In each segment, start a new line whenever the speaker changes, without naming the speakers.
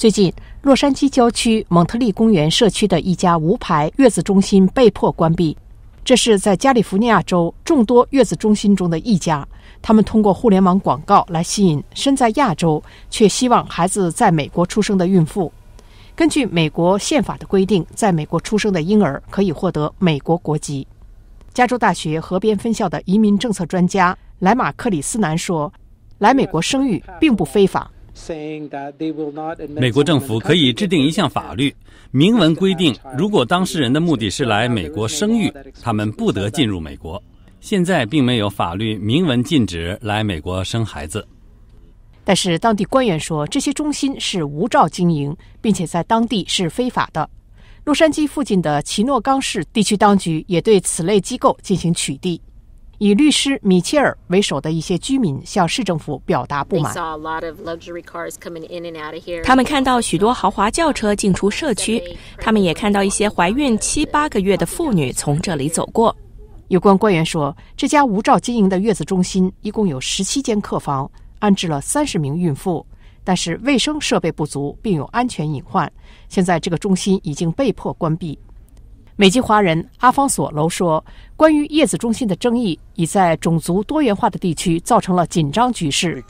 最近，洛杉矶郊区蒙特利公园社区的一家无牌月子中心被迫关闭。这是在加利福尼亚州众多月子中心中的一家。他们通过互联网广告来吸引身在亚洲却希望孩子在美国出生的孕妇。根据美国宪法的规定，在美国出生的婴儿可以获得美国国籍。加州大学河边分校的移民政策专家莱马·克里斯南说：“来美国生育并不非法。”美国政府可以
制定一项法律，明文规定，如果当事人的目的是来美国生育，他们不得进入美国。现在并没有法律明文禁止来美国生孩子，
但是当地官员说，这些中心是无照经营，并且在当地是非法的。洛杉矶附近的奇诺冈市地区当局也对此类机构进行取缔。以律师米切尔为首的一些居民向市政府表达不满。他们看到许多豪华轿车进出社区，他们也看到一些怀孕七八个月的妇女从这里走过。有关官员说，这家无照经营的月子中心一共有十七间客房，安置了三十名孕妇，但是卫生设备不足，并有安全隐患。现在，这个中心已经被迫关闭。美籍华人阿方索·楼说：“关于月子中心的争议，已在种族多元化的地区造成了紧张局势。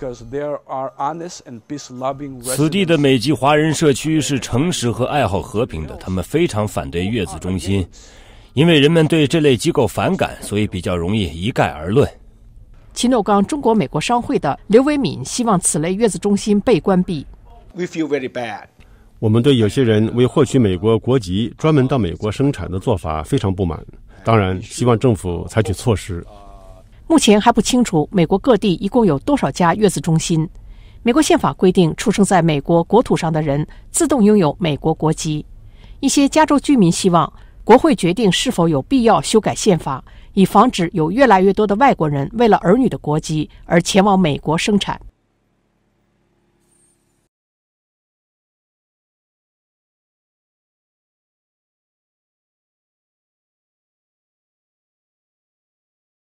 此地的美籍华人社区是诚实和爱好和平的，他们非常反对月子中心，因为人们对这类机构反感，所以比较容易一概而论。”
奇诺刚中国美国商会的刘维敏希望此类月子中心被关闭。We feel very bad.
我们对有些人为获取美国国籍专门到美国生产的做法非常不满，当然希望政府采取措施。
目前还不清楚美国各地一共有多少家月子中心。美国宪法规定，出生在美国国土上的人自动拥有美国国籍。一些加州居民希望国会决定是否有必要修改宪法，以防止有越来越多的外国人为了儿女的国籍而前往美国生产。